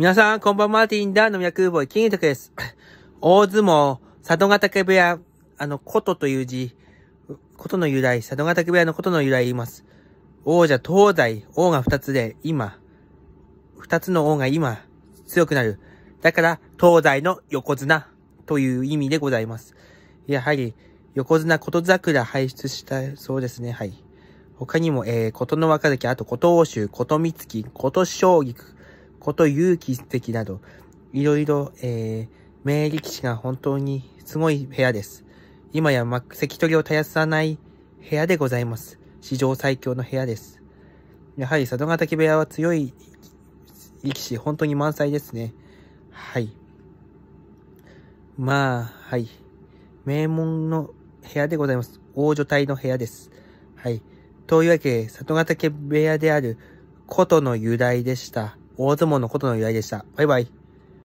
皆さん、こんばんは、マーティンダだ、飲み屋空母、金徳です。大相撲、里ヶ岳部屋、あの、ことという字、ことの由来、里ヶ岳部屋のことの由来言います。王者、東西、王が二つで、今、二つの王が今、強くなる。だから、東西の横綱、という意味でございます。やはり、横綱琴桜輩出したそうですね、はい。他にも、えー、琴の若崎、あと琴欧州、琴三月、琴将棋、こと勇気的など、いろいろ、えー、名力士が本当にすごい部屋です。今や関取を絶やさない部屋でございます。史上最強の部屋です。やはり佐渡ヶ岳部屋は強い力士、本当に満載ですね。はい。まあ、はい。名門の部屋でございます。王女隊の部屋です。はい。というわけで、里ヶ岳部屋である、琴の由来でした。大相撲のことの由来でした。バイバイ。